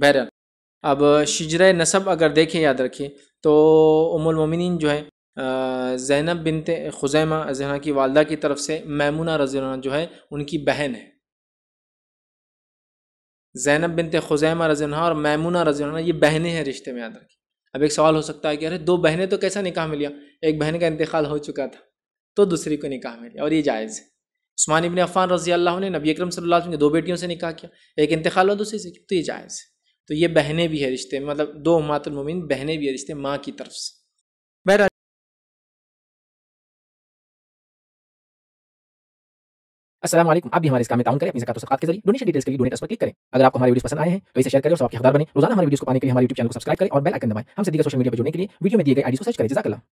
बहरहाल अब शिजरा नसब अगर देखें याद रखें तो उमुलमिन जो है जैनब बिनते खुजैमा जहना की वालदा की तरफ से मैमुना रजीना जो है उनकी बहन है जैनब बिनते खुजैमा रजनहा और मैमुना रजनहा ये बहनें हैं रिश्ते में याद रखें अब एक सवाल हो सकता है कि अरे दो बहनें तो कैसा निकाह मिलिया एक बहन का इंतकाल हो चुका था तो दूसरी को निकाह मिला और ये जायज़ है उस्मान इबन अफ़ान रजी अल्लाह ने नबी अक्रम सल्लल्लाहु अलैहि वसल्लम दो बेटियों से निकाह किया एक इंतकाल और दूसरी से तो ये जायज़ है तो ये बहनें भी है रिश्ते मतलब दो मातुलमिन बहनें भी है रिश्ते माँ की तरफ से बहरहाल असलम आप भी हमारे इस काम में करें अपनी जकात सकात के जरिए डोनेशन डिटेल्स के लिए डोनेट पर क्लिक करें अगर आपको हमारी वीडियो पसंद आए हैं तो इसे शेयर करें और आपके हकदार बने रोजाना हमारे वीडियो को पाने के लिए हमारे यूट्यूब चैनल को सब्सक्राइब करें और बेल आइकन दबाएं हमसे दीगर सोशल मीडिया पर जुड़ने के लिए वीडियो में दिए गए आईडी को सर्च करें जजाकला